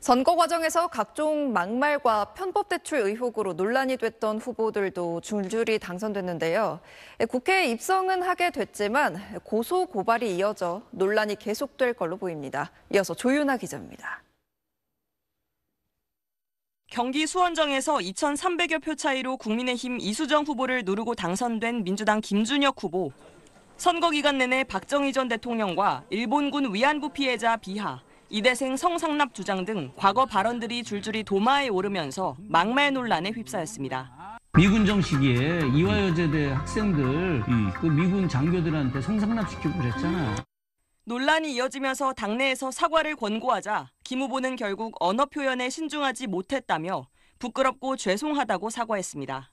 선거 과정에서 각종 막말과 편법 대출 의혹으로 논란이 됐던 후보들도 줄줄이 당선됐는데요. 국회에 입성은 하게 됐지만 고소 고발이 이어져 논란이 계속될 걸로 보입니다. 이어서 조윤아 기자입니다. 경기 수원정에서 2,300여 표 차이로 국민의힘 이수정 후보를 누르고 당선된 민주당 김준혁 후보. 선거 기간 내내 박정희 전 대통령과 일본군 위안부 피해자 비하, 이대생 성상납 주장 등 과거 발언들이 줄줄이 도마에 오르면서 막말 논란에 휩싸였습니다. 미군정 시에 이화여제대 학생들 그 미군 장교들한테 성상납시키고 그랬잖아요. 논란이 이어지면서 당내에서 사과를 권고하자 김 후보는 결국 언어 표현에 신중하지 못했다며 부끄럽고 죄송하다고 사과했습니다.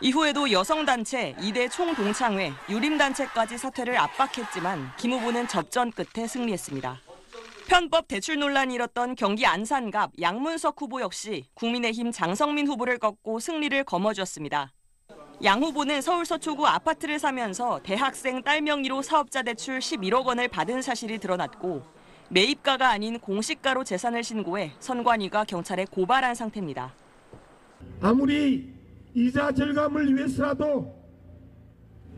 이후에도 여성단체, 이대 총동창회, 유림단체까지 사퇴를 압박했지만 김 후보는 접전 끝에 승리했습니다. 편법 대출 논란이 일었던 경기 안산갑 양문석 후보 역시 국민의힘 장성민 후보를 꺾고 승리를 거머쥐었습니다. 양 후보는 서울 서초구 아파트를 사면서 대학생 딸 명의로 사업자 대출 11억 원을 받은 사실이 드러났고 매입가가 아닌 공시가로 재산을 신고해 선관위가 경찰에 고발한 상태입니다. 아무리 이자 절감을 위해서라도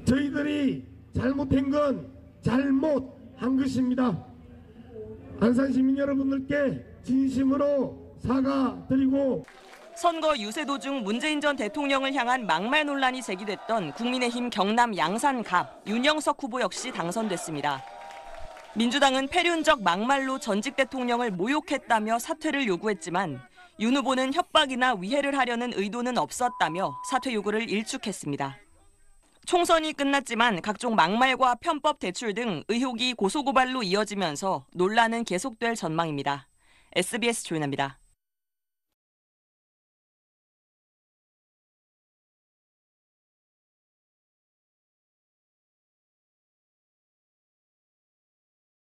저희들이 잘못한 건 잘못한 것입니다. 안산 시민 여러분들께 진심으로 사과드리고 선거 유세 도중 문재인 전 대통령을 향한 막말 논란이 제기됐던 국민의힘 경남 양산갑 윤영석 후보 역시 당선됐습니다. 민주당은 패륜적 막말로 전직 대통령을 모욕했다며 사퇴를 요구했지만 윤 후보는 협박이나 위해를 하려는 의도는 없었다며 사퇴 요구를 일축했습니다. 총선이 끝났지만 각종 막말과 편법 대출 등 의혹이 고소고발로 이어지면서 논란은 계속될 전망입니다. SBS 조윤아입니다.